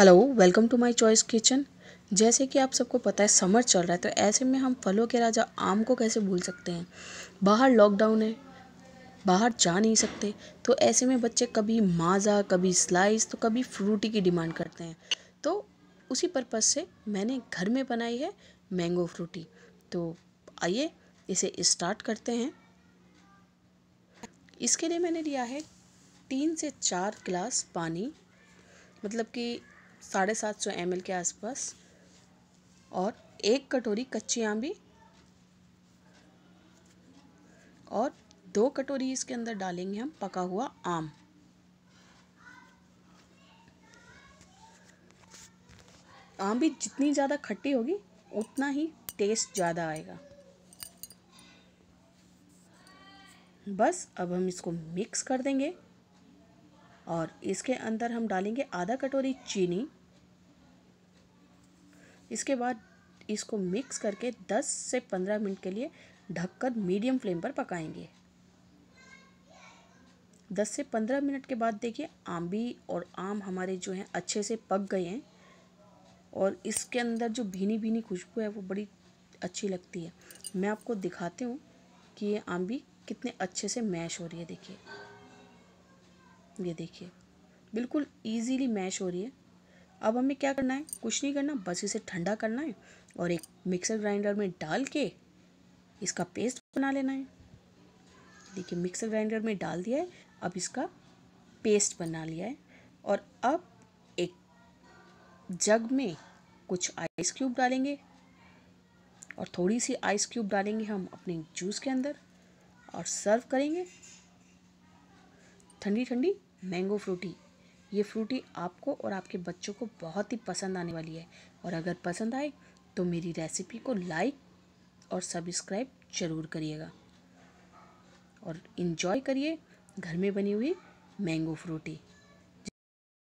hello welcome to my choice kitchen जैसे कि आप सबको पता है समर चल रहा है तो ऐसे में हम फलों के राजा आम को कैसे भूल सकते हैं बाहर लॉकडाउन है बाहर जा नहीं सकते तो ऐसे में बच्चे कभी माज़ा कभी स्लाइस तो कभी फ्रूटी की डिमांड करते हैं तो उसी पर्पज़ से मैंने घर में बनाई है मैंगो फ्रूटी तो आइए इसे स्टार्ट करते हैं इसके लिए मैंने लिया है तीन से चार गिलास पानी मतलब कि साढ़े सात सौ एम के आसपास और एक कटोरी कच्ची भी और दो कटोरी इसके अंदर डालेंगे हम पका हुआ आम आम भी जितनी ज़्यादा खट्टी होगी उतना ही टेस्ट ज़्यादा आएगा बस अब हम इसको मिक्स कर देंगे और इसके अंदर हम डालेंगे आधा कटोरी चीनी इसके बाद इसको मिक्स करके 10 से 15 मिनट के लिए ढककर मीडियम फ्लेम पर पकाएंगे 10 से 15 मिनट के बाद देखिए आम भी और आम हमारे जो हैं अच्छे से पक गए हैं और इसके अंदर जो भीनी भीनी खुशबू है वो बड़ी अच्छी लगती है मैं आपको दिखाती हूँ कि ये आम भी कितने अच्छे से मैश हो रही है देखिए ये देखिए बिल्कुल ईजीली मैश हो रही है अब हमें क्या करना है कुछ नहीं करना बस इसे ठंडा करना है और एक मिक्सर ग्राइंडर में डाल के इसका पेस्ट बना लेना है देखिए मिक्सर ग्राइंडर में डाल दिया है अब इसका पेस्ट बना लिया है और अब एक जग में कुछ आइस क्यूब डालेंगे और थोड़ी सी आइस क्यूब डालेंगे हम अपने जूस के अंदर और सर्व करेंगे ठंडी ठंडी मैंगो फ्रूटी ये फ्रूटी आपको और आपके बच्चों को बहुत ही पसंद आने वाली है और अगर पसंद आए तो मेरी रेसिपी को लाइक और सब्सक्राइब ज़रूर करिएगा और इन्जॉय करिए घर में बनी हुई मैंगो फ्रूटी